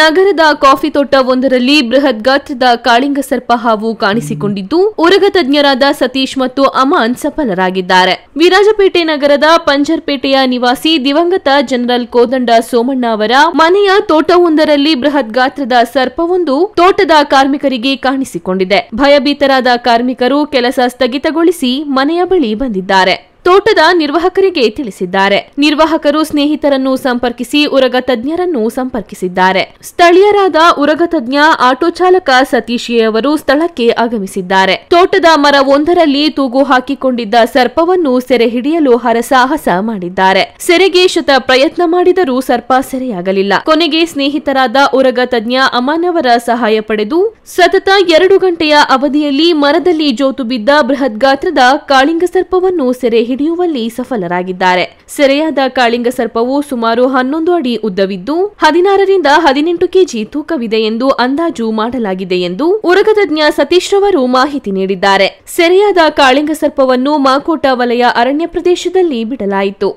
ನಗರದ ಕಾಫಿ ತೋಟವೊಂದರಲ್ಲಿ ಬೃಹತ್ ಗಾತ್ರದ ಕಾಳಿಂಗ ಸರ್ಪ ಹಾವು ಕಾಣಿಸಿಕೊಂಡಿದ್ದು ಉರಗ ತಜ್ಞರಾದ ಸತೀಶ್ ಮತ್ತು ಅಮಾನ್ ಸಫಲರಾಗಿದ್ದಾರೆ ವಿರಾಜಪೇಟೆ ನಗರದ ಪಂಜರ್ಪೇಟೆಯ ನಿವಾಸಿ ದಿವಂಗತ ಜನರಲ್ ಕೋದಂಡ ಸೋಮಣ್ಣ ಅವರ ಮನೆಯ ತೋಟವೊಂದರಲ್ಲಿ ಬೃಹತ್ ಗಾತ್ರದ ಸರ್ಪವೊಂದು ತೋಟದ ಕಾರ್ಮಿಕರಿಗೆ ಕಾಣಿಸಿಕೊಂಡಿದೆ ಭಯಭೀತರಾದ ಕಾರ್ಮಿಕರು ಕೆಲಸ ಸ್ಥಗಿತಗೊಳಿಸಿ ಮನೆಯ ಬಳಿ ಬಂದಿದ್ದಾರೆ ತೋಟದ ನಿರ್ವಾಹಕರಿಗೆ ತಿಳಿಸಿದ್ದಾರೆ ನಿರ್ವಾಹಕರು ಸ್ನೇಹಿತರನ್ನು ಸಂಪರ್ಕಿಸಿ ಉರಗ ತಜ್ಞರನ್ನು ಸಂಪರ್ಕಿಸಿದ್ದಾರೆ ಸ್ಥಳೀಯರಾದ ಉರಗ ತಜ್ಞ ಆಟೋ ಚಾಲಕ ಸತೀಶ್ ಅವರು ಸ್ಥಳಕ್ಕೆ ಆಗಮಿಸಿದ್ದಾರೆ ತೋಟದ ಮರವೊಂದರಲ್ಲಿ ತೂಗು ಹಾಕಿಕೊಂಡಿದ್ದ ಸರ್ಪವನ್ನು ಸೆರೆ ಹಿಡಿಯಲು ಹರಸಾಹಸ ಮಾಡಿದ್ದಾರೆ ಸೆರೆಗೆ ಶತ ಪ್ರಯತ್ನ ಮಾಡಿದರೂ ಸರ್ಪ ಸೆರೆಯಾಗಲಿಲ್ಲ ಕೊನೆಗೆ ಸ್ನೇಹಿತರಾದ ಉರಗ ತಜ್ಞ ಅಮಾನವರ ಸಹಾಯ ಪಡೆದು ಸತತ ಎರಡು ಗಂಟೆಯ ಅವಧಿಯಲ್ಲಿ ಮರದಲ್ಲಿ ಜೋತು ಬಿದ್ದ ಬೃಹತ್ ಗಾತ್ರದ ಕಾಳಿಂಗ ಸರ್ಪವನ್ನು ಸೆರೆ ಹಿಡಿಯುವಲ್ಲಿ ಸಫಲರಾಗಿದ್ದಾರೆ ಸೆರೆಯಾದ ಕಾಳಿಂಗ ಸರ್ಪವು ಸುಮಾರು ಹನ್ನೊಂದು ಅಡಿ ಉದ್ದವಿದ್ದು ಹದಿನಾರರಿಂದ ಹದಿನೆಂಟು ಕೆಜಿ ತೂಕವಿದೆ ಎಂದು ಅಂದಾಜು ಮಾಡಲಾಗಿದೆ ಎಂದು ಉರಗತಜ್ಞ ಸತೀಶ್ ರವರು ಮಾಹಿತಿ ನೀಡಿದ್ದಾರೆ ಸೆರೆಯಾದ ಕಾಳಿಂಗ ಸರ್ಪವನ್ನು ಮಾಕೋಟ ವಲಯ ಅರಣ್ಯ ಪ್ರದೇಶದಲ್ಲಿ ಬಿಡಲಾಯಿತು